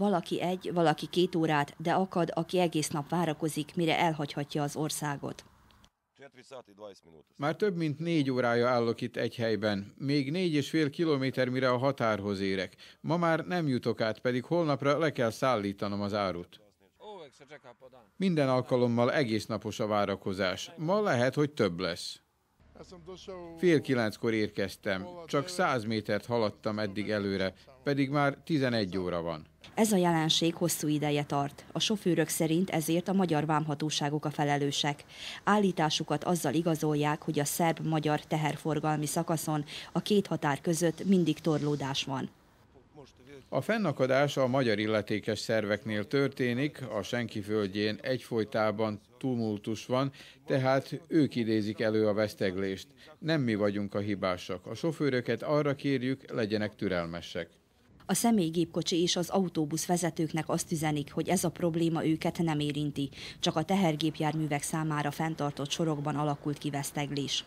Valaki egy, valaki két órát, de akad, aki egész nap várakozik, mire elhagyhatja az országot. Már több mint négy órája állok itt egy helyben. Még négy és fél kilométer, mire a határhoz érek. Ma már nem jutok át, pedig holnapra le kell szállítanom az árut. Minden alkalommal egész napos a várakozás. Ma lehet, hogy több lesz. Fél kilenckor érkeztem, csak száz métert haladtam eddig előre, pedig már 11 óra van. Ez a jelenség hosszú ideje tart. A sofőrök szerint ezért a magyar vámhatóságok a felelősek. Állításukat azzal igazolják, hogy a szerb-magyar teherforgalmi szakaszon a két határ között mindig torlódás van. A fennakadás a magyar illetékes szerveknél történik, a senki földjén egyfolytában tumultus van, tehát ők idézik elő a veszteglést. Nem mi vagyunk a hibásak. A sofőröket arra kérjük, legyenek türelmesek. A személygépkocsi és az autóbusz vezetőknek azt üzenik, hogy ez a probléma őket nem érinti, csak a tehergépjárművek számára fenntartott sorokban alakult ki veszteglés.